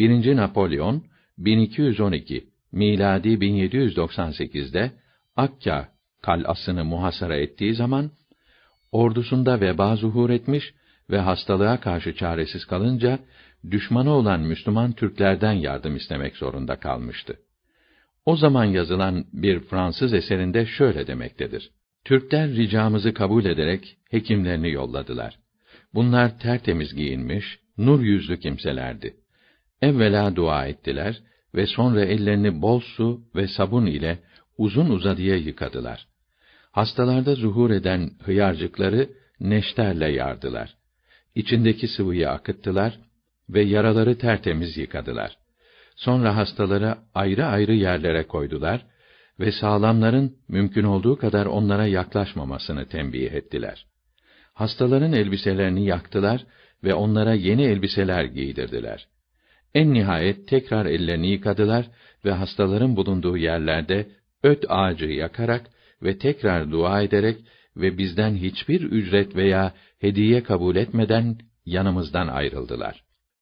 1. Napolyon 1212 miladi 1798'de Akka kalasını muhasara ettiği zaman ordusunda veba zuhur etmiş ve hastalığa karşı çaresiz kalınca düşmanı olan Müslüman Türklerden yardım istemek zorunda kalmıştı. O zaman yazılan bir Fransız eserinde şöyle demektedir. Türkler ricamızı kabul ederek hekimlerini yolladılar. Bunlar tertemiz giyinmiş, nur yüzlü kimselerdi. Evvela dua ettiler ve sonra ellerini bol su ve sabun ile uzun uzadıya yıkadılar. Hastalarda zuhur eden hıyarcıkları neşterle yardılar. İçindeki sıvıyı akıttılar ve yaraları tertemiz yıkadılar. Sonra hastalara ayrı ayrı yerlere koydular ve sağlamların mümkün olduğu kadar onlara yaklaşmamasını tembih ettiler. Hastaların elbiselerini yaktılar ve onlara yeni elbiseler giydirdiler. En nihayet tekrar ellerini yıkadılar ve hastaların bulunduğu yerlerde öt ağacı yakarak ve tekrar dua ederek ve bizden hiçbir ücret veya hediye kabul etmeden yanımızdan ayrıldılar.